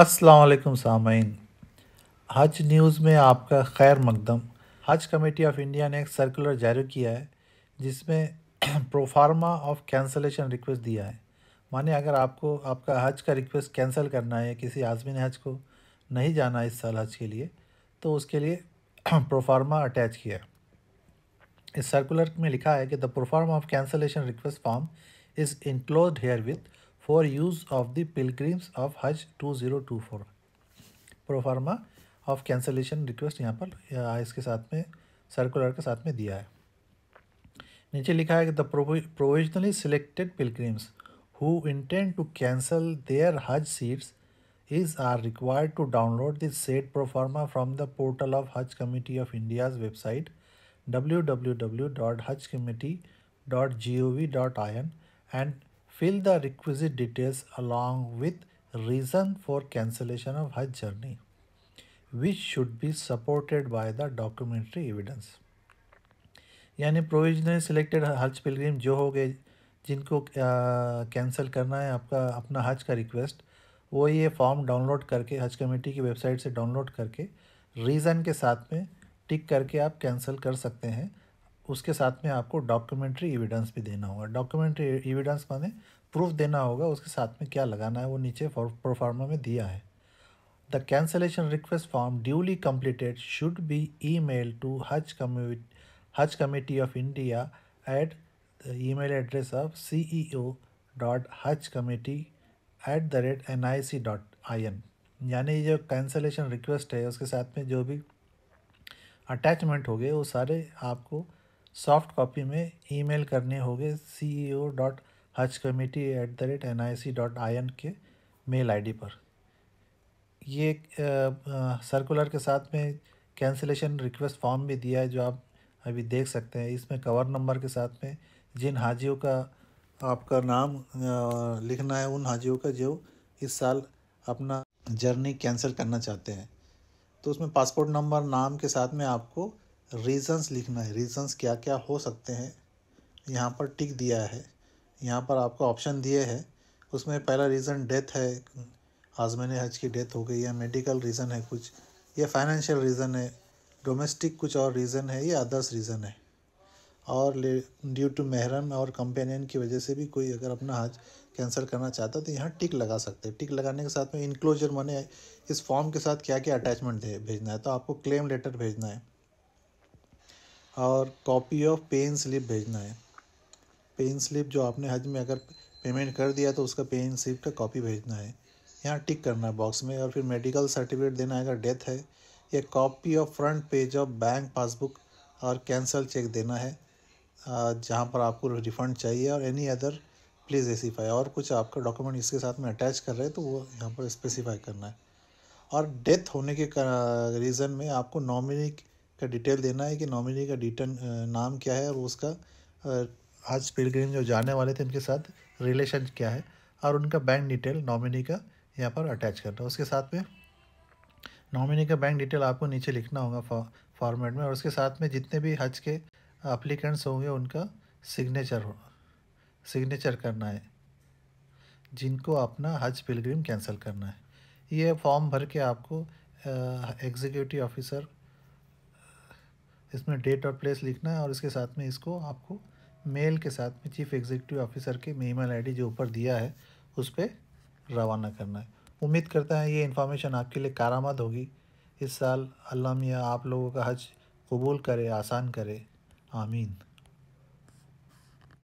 असलकुम सामीन हज न्यूज़ में आपका खैर मकदम हज कमेटी ऑफ इंडिया ने एक सर्कुलर जारी किया है जिसमें प्रोफार्मा ऑफ कैंसलेशन रिक्वेस्ट दिया है माने अगर आपको आपका हज का रिक्वेस्ट कैंसिल करना है किसी आज़मी ने हज को नहीं जाना इस साल हज के लिए तो उसके लिए प्रोफार्मा अटैच किया इस सर्कुलर में लिखा है कि the proforma of cancellation request form is enclose herewith for use of the pilgrims of Hajj two zero two four proforma of cancellation request यहाँ पर इसके साथ में सर्कुलर के साथ में दिया है नीचे लिखा है कि the provisionally selected pilgrims who intend to cancel their Hajj seats is are required to download this set proforma from the portal of Hajj committee of India's website W W W dot Hajj committee dot G O V dot I N and fill the requisite details along with reason for cancellation of Hajj journey, which should be supported by the documentary evidence. यानी provisionally selected Hajj pilgrim जो हो गए जिनको cancel करना है आपका अपना हज का रिक्वेस्ट वो ये फॉर्म डाउनलोड करके हज कमेटी की वेबसाइट से डाउनलोड करके रीज़न के साथ में टिक करके आप कैंसिल कर सकते हैं उसके साथ में आपको डॉक्यूमेंट्री एविडेंस भी देना होगा डॉक्यूमेंट्री एविडेंस माने प्रूफ देना होगा उसके साथ में क्या लगाना है वो नीचे प्रोफार्मा में दिया है the cancellation request form duly completed should be email to Hajj commu Hajj committee of India at email address of C E O dot Hajj committee at the rate N I C dot I N यानी जो cancellation request है उसके साथ में जो भी attachment हो गए वो सारे आपको सॉफ्ट कॉपी में ईमेल करने होंगे C E O dot Hajj committee at the rate N I C dot I N के मेल आई डी पर ये सर्कुलर के साथ में कैंसिलेशन रिक्वेस्ट फॉर्म भी दिया है जो आप अभी देख सकते हैं इसमें कवर नंबर के साथ में जिन हाजियों का आपका नाम लिखना है उन हाजियों का जो इस साल अपना जर्नी कैंसिल करना चाहते हैं तो उसमें पासपोर्ट नंबर नाम के साथ में आपको रीज़न्स लिखना है रीज़न्स क्या क्या हो सकते हैं यहाँ पर टिक दिया है यहाँ पर आपको ऑप्शन दिए हैं उसमें पहला रीज़न डेथ है आजमैन हज की डेथ हो गई या मेडिकल रीज़न है कुछ या फाइनेंशियल रीज़न है डोमेस्टिक कुछ और रीज़न है या अदर्स रीज़न है और ड्यू टू महरम और कंपेनियन की वजह से भी कोई अगर अपना हज कैंसिल करना चाहता है तो यहाँ टिक लगा सकते हैं टिक लगाने के साथ में इनक्लोजर मने इस फॉर्म के साथ क्या क्या अटैचमेंट भेजना है तो आपको क्लेम लेटर भेजना है और कॉपी ऑफ पेन स्लिप भेजना है पेन स्लिप जो आपने हज में अगर पेमेंट कर दिया तो उसका पेन स्लिप का कॉपी भेजना है यहाँ टिक करना है बॉक्स में और फिर मेडिकल सर्टिफिकेट देना है अगर डेथ है या copy of front page of bank passbook और कैंसल चेक देना है जहाँ पर आपको रिफ़ंड चाहिए और एनी अदर प्लीज़ एसीफाई और कुछ आपका डॉक्यूमेंट इसके साथ में अटैच कर रहे हैं तो वो यहाँ पर स्पेसिफाई करना है और डेथ होने के रीज़न में आपको नॉमिनी का डिटेल देना है कि नॉमिनी का डिटेल नाम क्या है और उसका आज पिलग्रिम जो जाने वाले थे उनके साथ रिलेशन क्या है और उनका बैंक डिटेल नॉमिनी का यहाँ पर अटैच करना है उसके साथ में नॉमिनी का बैंक डिटेल आपको नीचे लिखना होगा फॉर्मेट में और उसके साथ में जितने भी हज के अप्लीकेंट्स होंगे उनका सिग्नेचर सिग्नेचर करना है जिनको अपना हज पिलग्रिम कैंसिल करना है ये फॉर्म भर के आपको एग्जीक्यूटिव ऑफिसर इसमें डेट और प्लेस लिखना है और इसके साथ में इसको आपको मेल के साथ में चीफ एग्जीक्यूटिव ऑफिसर के ईमेल आईडी जो ऊपर दिया है उस पर रवाना करना है उम्मीद करता है ये इन्फॉर्मेशन आपके लिए कारामद होगी इस साल अल्लाह मियाँ आप लोगों का हज कबूल करे आसान करे आमीन